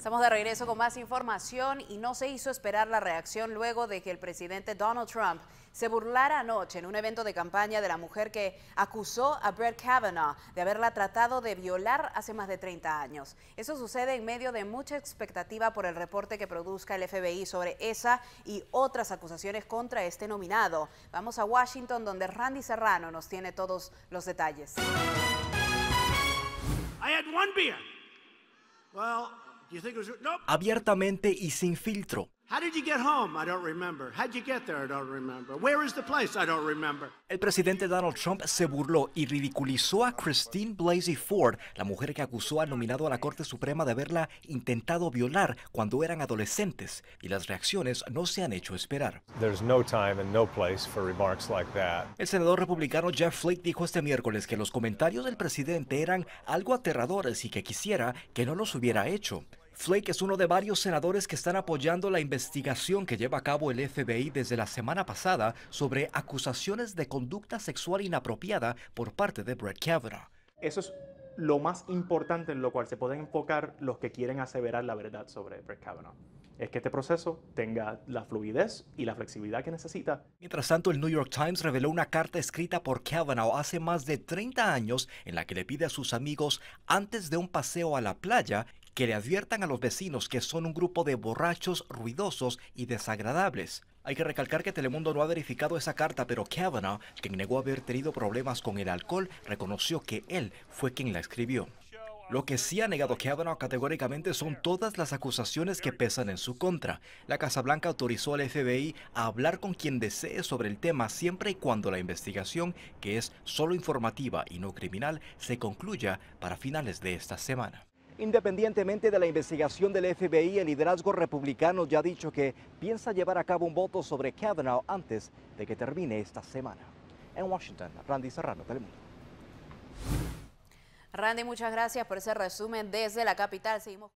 Estamos de regreso con más información y no se hizo esperar la reacción luego de que el presidente Donald Trump se burlara anoche en un evento de campaña de la mujer que acusó a Brett Kavanaugh de haberla tratado de violar hace más de 30 años. Eso sucede en medio de mucha expectativa por el reporte que produzca el FBI sobre esa y otras acusaciones contra este nominado. Vamos a Washington donde Randy Serrano nos tiene todos los detalles abiertamente y sin filtro. El presidente Donald Trump se burló y ridiculizó a Christine Blasey Ford, la mujer que acusó al nominado a la Corte Suprema de haberla intentado violar cuando eran adolescentes, y las reacciones no se han hecho esperar. El senador republicano Jeff Flake dijo este miércoles que los comentarios del presidente eran algo aterradores y que quisiera que no los hubiera hecho. Flake es uno de varios senadores que están apoyando la investigación que lleva a cabo el FBI desde la semana pasada sobre acusaciones de conducta sexual inapropiada por parte de Brett Kavanaugh. Eso es lo más importante en lo cual se pueden enfocar los que quieren aseverar la verdad sobre Brett Kavanaugh es que este proceso tenga la fluidez y la flexibilidad que necesita. Mientras tanto, el New York Times reveló una carta escrita por Kavanaugh hace más de 30 años en la que le pide a sus amigos, antes de un paseo a la playa, que le adviertan a los vecinos que son un grupo de borrachos ruidosos y desagradables. Hay que recalcar que Telemundo no ha verificado esa carta, pero Kavanaugh, quien negó haber tenido problemas con el alcohol, reconoció que él fue quien la escribió. Lo que sí ha negado Kavanaugh categóricamente son todas las acusaciones que pesan en su contra. La Casa Blanca autorizó al FBI a hablar con quien desee sobre el tema siempre y cuando la investigación, que es solo informativa y no criminal, se concluya para finales de esta semana. Independientemente de la investigación del FBI, el liderazgo republicano ya ha dicho que piensa llevar a cabo un voto sobre Kavanaugh antes de que termine esta semana. En Washington, Randy Serrano, Telemundo. Randy, muchas gracias por ese resumen desde la capital. Seguimos.